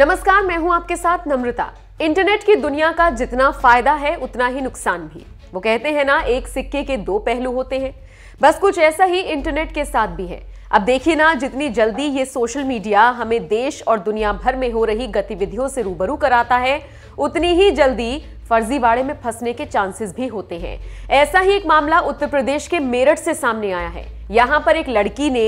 नमस्कार मैं हूं आपके साथ नम्रता इंटरनेट की दुनिया का जितना फायदा है उतना ही नुकसान भी वो कहते हैं ना एक सिक्के के दो पहलू होते हैं बस कुछ ऐसा ही इंटरनेट के साथ भी है अब देखिए ना जितनी जल्दी ये सोशल मीडिया हमें देश और दुनिया भर में हो रही गतिविधियों से रूबरू कराता है उतनी ही जल्दी फर्जीवाड़े में फंसने के चांसेस भी होते हैं ऐसा ही एक मामला उत्तर प्रदेश के मेरठ से सामने आया है यहां पर एक लड़की ने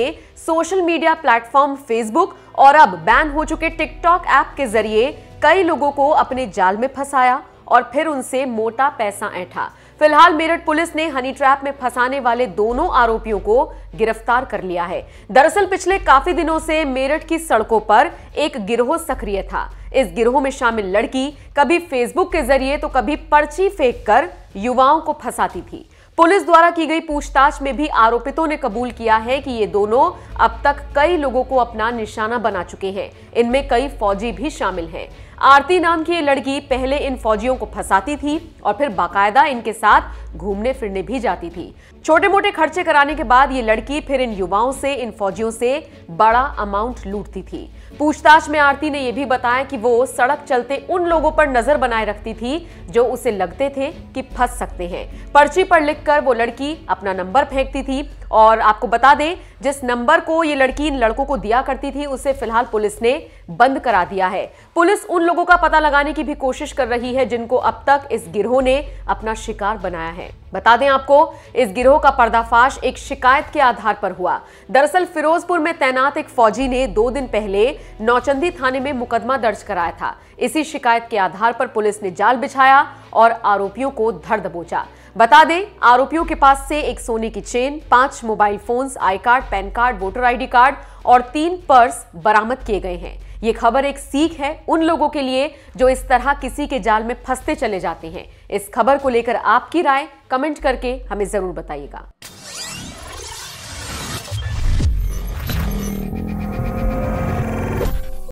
सोशल मीडिया प्लेटफॉर्म फेसबुक और अब बैन हो चुके टिकटॉक ऐप के जरिए कई लोगों को अपने जाल में फंसाया और फिर उनसे मोटा पैसा ऐठा फिलहाल मेरठ पुलिस ने हनी ट्रैप में फंसाने वाले दोनों आरोपियों को गिरफ्तार कर लिया है दरअसल पिछले काफी दिनों से मेरठ की सड़कों पर एक गिरोह सक्रिय था इस गिरोह में शामिल लड़की कभी फेसबुक के जरिए तो कभी पर्ची फेंक कर युवाओं को फंसाती थी पुलिस द्वारा की गई पूछताछ में भी आरोपितों ने कबूल किया है कि ये दोनों अब तक कई लोगों को अपना निशाना बना चुके हैं इनमें कई फौजी भी शामिल हैं आरती नाम की ये लड़की पहले इन फौजियों को फंसाती थी और फिर बाकायदा इनके साथ घूमने फिरने भी जाती थी छोटे मोटे खर्चे कराने के बाद ये लड़की फिर इन युवाओं से इन फौजियों से बड़ा अमाउंट लूटती थी पूछताछ में आरती ने यह भी बताया कि वो सड़क चलते उन लोगों पर नजर बनाए रखती थी जो उसे लगते थे कि फंस सकते हैं पर्ची पर लिखकर वो लड़की अपना नंबर फेंकती थी और आपको बता दें जिस नंबर को ये लड़की इन लड़कों को दिया करती थी उसे फिलहाल पुलिस ने बंद करा दिया है पुलिस उन लोगों का पता लगाने की भी कोशिश कर रही है जिनको अब तक इस गिरोह ने अपना शिकार बनाया है बता दें आपको इस गिरोह का पर्दाफाश एक शिकायत के आधार पर हुआ दरअसल फिरोजपुर में तैनात एक फौजी ने दो दिन पहले नौचंदी थाने में मुकदमा दर्ज कराया था इसी शिकायत के आधार पर पुलिस ने जाल बिछाया और आरोपियों को धर दबोचा बता दें आरोपियों के पास से एक सोने की चेन पांच mobile phones I card PAN card voter ID card और तीन पर्स बरामद किए गए हैं ये खबर एक सीख है उन लोगों के लिए जो इस तरह किसी के जाल में फंसते चले जाते हैं इस खबर को लेकर आपकी राय कमेंट करके हमें जरूर बताइएगा